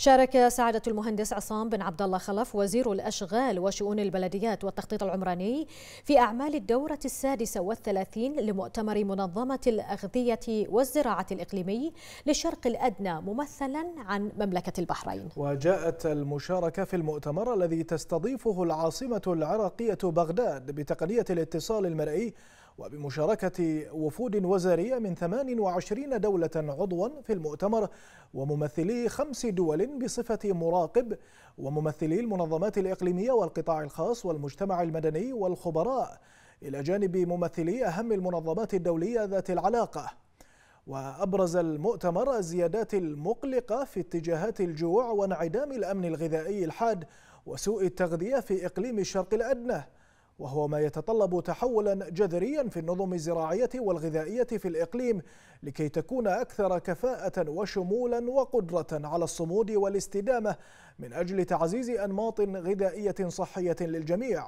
شارك سعادة المهندس عصام بن عبد الله خلف وزير الأشغال وشؤون البلديات والتخطيط العمراني في أعمال الدورة السادسة والثلاثين لمؤتمر منظمة الأغذية والزراعة الإقليمي للشرق الأدنى ممثلا عن مملكة البحرين وجاءت المشاركة في المؤتمر الذي تستضيفه العاصمة العراقية بغداد بتقنية الاتصال المرئي وبمشاركة وفود وزارية من 28 دولة عضوا في المؤتمر وممثلي خمس دول بصفة مراقب وممثلي المنظمات الإقليمية والقطاع الخاص والمجتمع المدني والخبراء إلى جانب ممثلي أهم المنظمات الدولية ذات العلاقة وأبرز المؤتمر الزيادات المقلقة في اتجاهات الجوع وانعدام الأمن الغذائي الحاد وسوء التغذية في إقليم الشرق الأدنى وهو ما يتطلب تحولا جذريا في النظم الزراعية والغذائية في الإقليم لكي تكون أكثر كفاءة وشمولا وقدرة على الصمود والاستدامة من أجل تعزيز أنماط غذائية صحية للجميع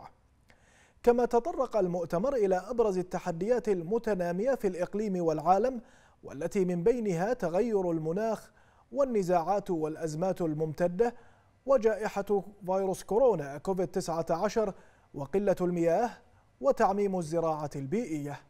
كما تطرق المؤتمر إلى أبرز التحديات المتنامية في الإقليم والعالم والتي من بينها تغير المناخ والنزاعات والأزمات الممتدة وجائحة فيروس كورونا كوفيد 19 وقلة المياه وتعميم الزراعة البيئية